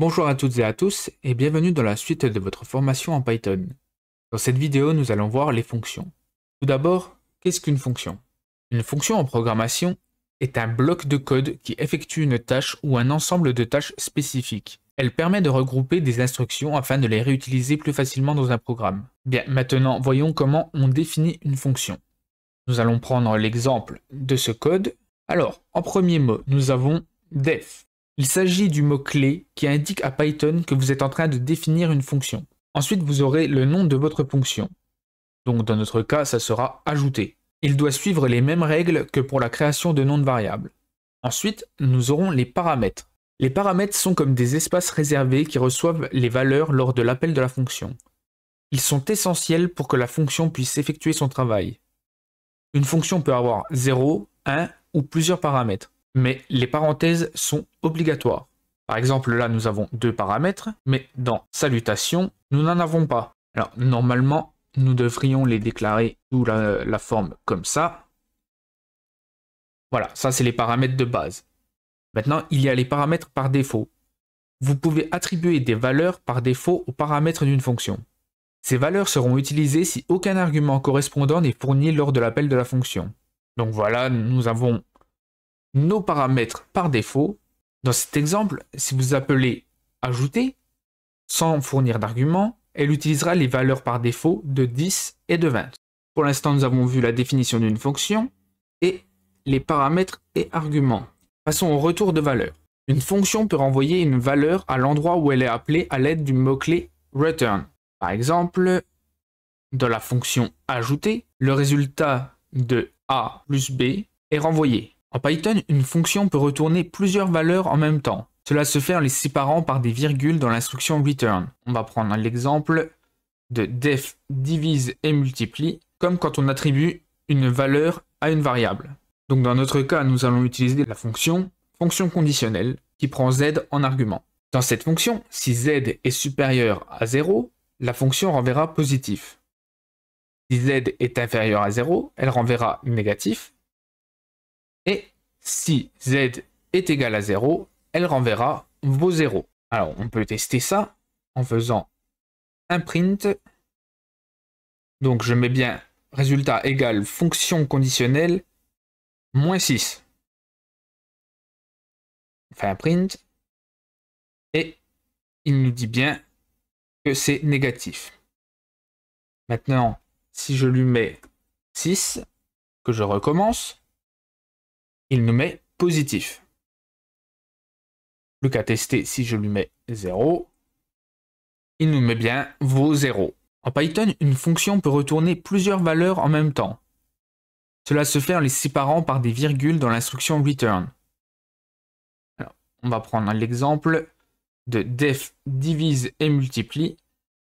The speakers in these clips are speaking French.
Bonjour à toutes et à tous et bienvenue dans la suite de votre formation en Python. Dans cette vidéo, nous allons voir les fonctions. Tout d'abord, qu'est-ce qu'une fonction Une fonction en programmation est un bloc de code qui effectue une tâche ou un ensemble de tâches spécifiques. Elle permet de regrouper des instructions afin de les réutiliser plus facilement dans un programme. Bien, maintenant, voyons comment on définit une fonction. Nous allons prendre l'exemple de ce code. Alors, en premier mot, nous avons def il s'agit du mot-clé qui indique à Python que vous êtes en train de définir une fonction. Ensuite, vous aurez le nom de votre fonction. Donc dans notre cas, ça sera ajouter. Il doit suivre les mêmes règles que pour la création de noms de variables. Ensuite, nous aurons les paramètres. Les paramètres sont comme des espaces réservés qui reçoivent les valeurs lors de l'appel de la fonction. Ils sont essentiels pour que la fonction puisse effectuer son travail. Une fonction peut avoir 0, 1 ou plusieurs paramètres mais les parenthèses sont obligatoires. Par exemple, là, nous avons deux paramètres, mais dans salutation, nous n'en avons pas. Alors, normalement, nous devrions les déclarer sous la, la forme comme ça. Voilà, ça, c'est les paramètres de base. Maintenant, il y a les paramètres par défaut. Vous pouvez attribuer des valeurs par défaut aux paramètres d'une fonction. Ces valeurs seront utilisées si aucun argument correspondant n'est fourni lors de l'appel de la fonction. Donc voilà, nous avons nos paramètres par défaut. Dans cet exemple, si vous appelez ajouter, sans fournir d'arguments, elle utilisera les valeurs par défaut de 10 et de 20. Pour l'instant, nous avons vu la définition d'une fonction et les paramètres et arguments. Passons au retour de valeur. Une fonction peut renvoyer une valeur à l'endroit où elle est appelée à l'aide du mot-clé return. Par exemple, dans la fonction ajouter, le résultat de a plus b est renvoyé. En Python, une fonction peut retourner plusieurs valeurs en même temps. Cela se fait en les séparant par des virgules dans l'instruction return. On va prendre l'exemple de def divise et multiplie, comme quand on attribue une valeur à une variable. Donc dans notre cas, nous allons utiliser la fonction fonction conditionnelle qui prend z en argument. Dans cette fonction, si z est supérieur à 0, la fonction renverra positif. Si z est inférieur à 0, elle renverra négatif. Et si z est égal à 0, elle renverra vos 0. Alors, on peut tester ça en faisant un print. Donc, je mets bien résultat égal fonction conditionnelle moins 6. On fait un print. Et il nous dit bien que c'est négatif. Maintenant, si je lui mets 6, que je recommence, il nous met positif. Plus qu'à tester si je lui mets 0. Il nous met bien vos 0. En Python, une fonction peut retourner plusieurs valeurs en même temps. Cela se fait en les séparant par des virgules dans l'instruction return. on va prendre l'exemple de def divise et multiplie,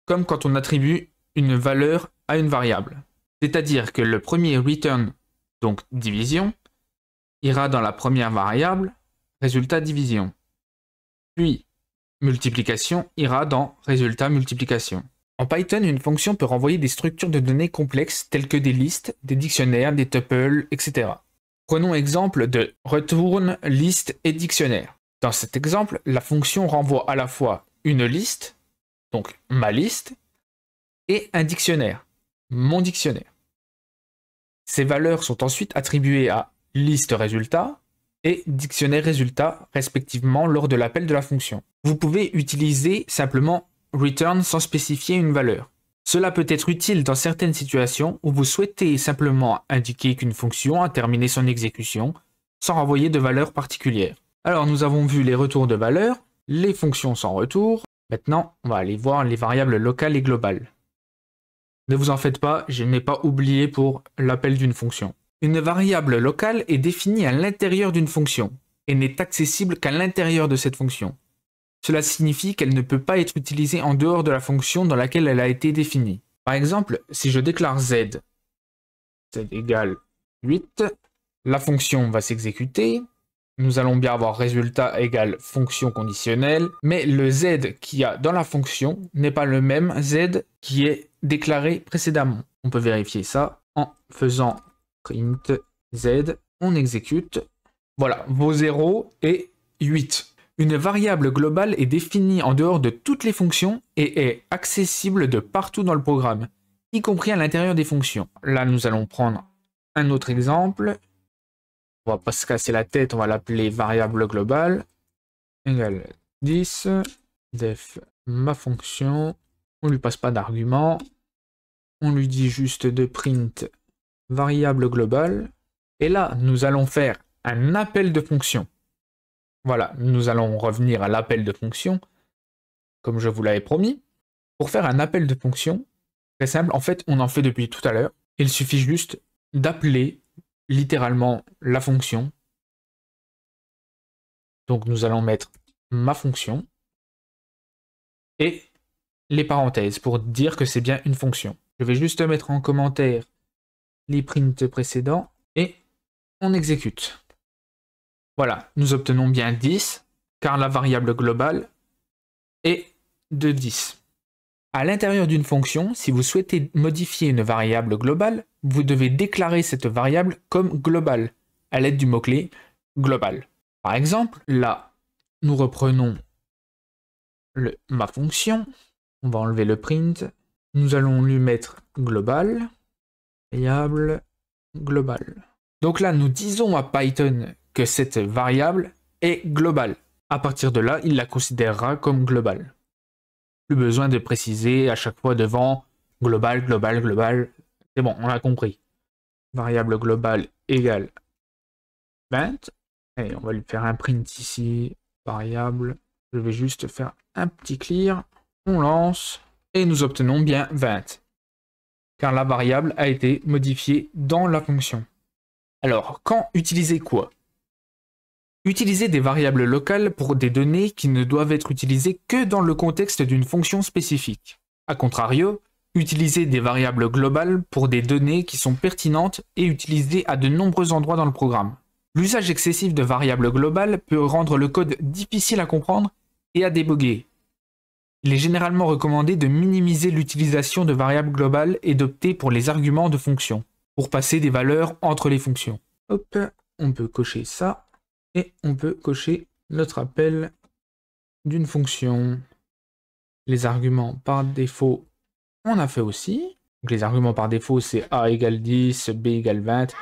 comme quand on attribue une valeur à une variable. C'est-à-dire que le premier return, donc division, ira dans la première variable résultat division. Puis multiplication ira dans résultat multiplication. En Python, une fonction peut renvoyer des structures de données complexes telles que des listes, des dictionnaires, des tuples, etc. Prenons exemple de retourne liste et dictionnaire. Dans cet exemple, la fonction renvoie à la fois une liste, donc ma liste, et un dictionnaire, mon dictionnaire. Ces valeurs sont ensuite attribuées à liste résultat et dictionnaire résultat respectivement lors de l'appel de la fonction. Vous pouvez utiliser simplement return sans spécifier une valeur. Cela peut être utile dans certaines situations où vous souhaitez simplement indiquer qu'une fonction a terminé son exécution sans renvoyer de valeur particulière. Alors nous avons vu les retours de valeur, les fonctions sans retour. Maintenant, on va aller voir les variables locales et globales. Ne vous en faites pas, je n'ai pas oublié pour l'appel d'une fonction. Une variable locale est définie à l'intérieur d'une fonction et n'est accessible qu'à l'intérieur de cette fonction. Cela signifie qu'elle ne peut pas être utilisée en dehors de la fonction dans laquelle elle a été définie. Par exemple, si je déclare z, z égale 8, la fonction va s'exécuter, nous allons bien avoir résultat égale fonction conditionnelle, mais le z qu'il y a dans la fonction n'est pas le même z qui est déclaré précédemment. On peut vérifier ça en faisant print z, on exécute. Voilà, vos 0 et 8. Une variable globale est définie en dehors de toutes les fonctions et est accessible de partout dans le programme, y compris à l'intérieur des fonctions. Là, nous allons prendre un autre exemple. On va pas se casser la tête, on va l'appeler variable globale égale 10 def ma fonction. On lui passe pas d'argument. On lui dit juste de print variable globale. Et là, nous allons faire un appel de fonction. Voilà, nous allons revenir à l'appel de fonction, comme je vous l'avais promis. Pour faire un appel de fonction, très simple, en fait, on en fait depuis tout à l'heure. Il suffit juste d'appeler littéralement la fonction. Donc nous allons mettre ma fonction et les parenthèses pour dire que c'est bien une fonction. Je vais juste mettre en commentaire les prints précédents et on exécute. Voilà, nous obtenons bien 10 car la variable globale est de 10. À l'intérieur d'une fonction, si vous souhaitez modifier une variable globale, vous devez déclarer cette variable comme globale à l'aide du mot-clé global. Par exemple, là, nous reprenons ma fonction, on va enlever le print, nous allons lui mettre global, variable globale. Donc là, nous disons à Python que cette variable est globale. À partir de là, il la considérera comme globale. Plus besoin de préciser à chaque fois devant global, global, global. C'est bon, on a compris. Variable globale égale 20. Et on va lui faire un print ici, variable. Je vais juste faire un petit clear. On lance et nous obtenons bien 20 car la variable a été modifiée dans la fonction. Alors, quand utiliser quoi Utiliser des variables locales pour des données qui ne doivent être utilisées que dans le contexte d'une fonction spécifique. A contrario, utiliser des variables globales pour des données qui sont pertinentes et utilisées à de nombreux endroits dans le programme. L'usage excessif de variables globales peut rendre le code difficile à comprendre et à déboguer, il est généralement recommandé de minimiser l'utilisation de variables globales et d'opter pour les arguments de fonctions, pour passer des valeurs entre les fonctions. Hop, on peut cocher ça, et on peut cocher notre appel d'une fonction. Les arguments par défaut, on a fait aussi. les arguments par défaut, c'est A égale 10, B égale 20,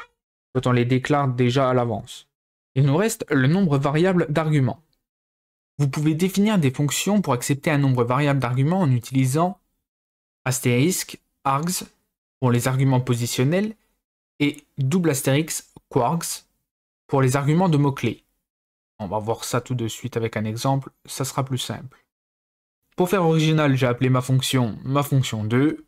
quand on les déclare déjà à l'avance. Il nous reste le nombre variable d'arguments. Vous pouvez définir des fonctions pour accepter un nombre variable d'arguments en utilisant astérisque args pour les arguments positionnels et double astérix quarks pour les arguments de mots-clés. On va voir ça tout de suite avec un exemple, ça sera plus simple. Pour faire original, j'ai appelé ma fonction ma fonction 2.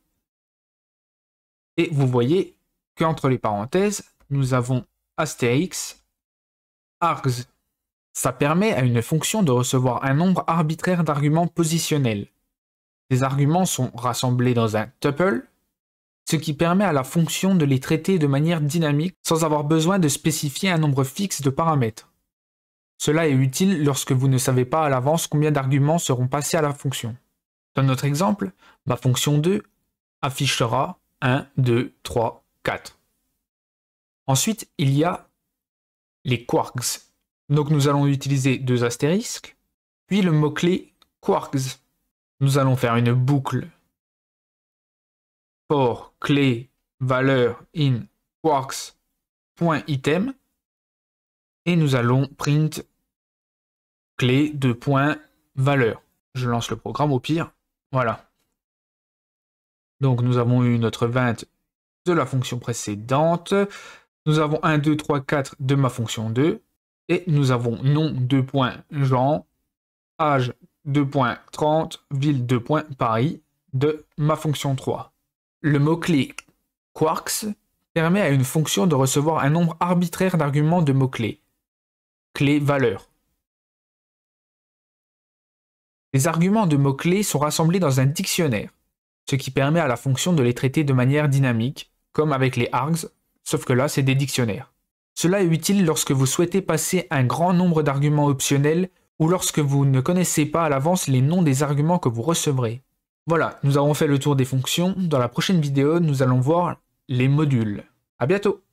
Et vous voyez qu'entre les parenthèses, nous avons astérix args ça permet à une fonction de recevoir un nombre arbitraire d'arguments positionnels. Ces arguments sont rassemblés dans un tuple, ce qui permet à la fonction de les traiter de manière dynamique sans avoir besoin de spécifier un nombre fixe de paramètres. Cela est utile lorsque vous ne savez pas à l'avance combien d'arguments seront passés à la fonction. Dans notre exemple, ma fonction 2 affichera 1, 2, 3, 4. Ensuite, il y a les quarks, donc nous allons utiliser deux astérisques, puis le mot-clé quarks. Nous allons faire une boucle for clé valeur in quarks.item et nous allons print clé de point valeur. Je lance le programme au pire. Voilà. Donc nous avons eu notre 20 de la fonction précédente. Nous avons 1, 2, 3, 4 de ma fonction 2. Et nous avons nom 2 Jean, âge 2.30 ville 2 Paris de ma fonction 3. Le mot-clé quarks permet à une fonction de recevoir un nombre arbitraire d'arguments de mots-clés. Clé valeur. Les arguments de mots-clés sont rassemblés dans un dictionnaire, ce qui permet à la fonction de les traiter de manière dynamique, comme avec les args, sauf que là c'est des dictionnaires. Cela est utile lorsque vous souhaitez passer un grand nombre d'arguments optionnels ou lorsque vous ne connaissez pas à l'avance les noms des arguments que vous recevrez. Voilà, nous avons fait le tour des fonctions. Dans la prochaine vidéo, nous allons voir les modules. A bientôt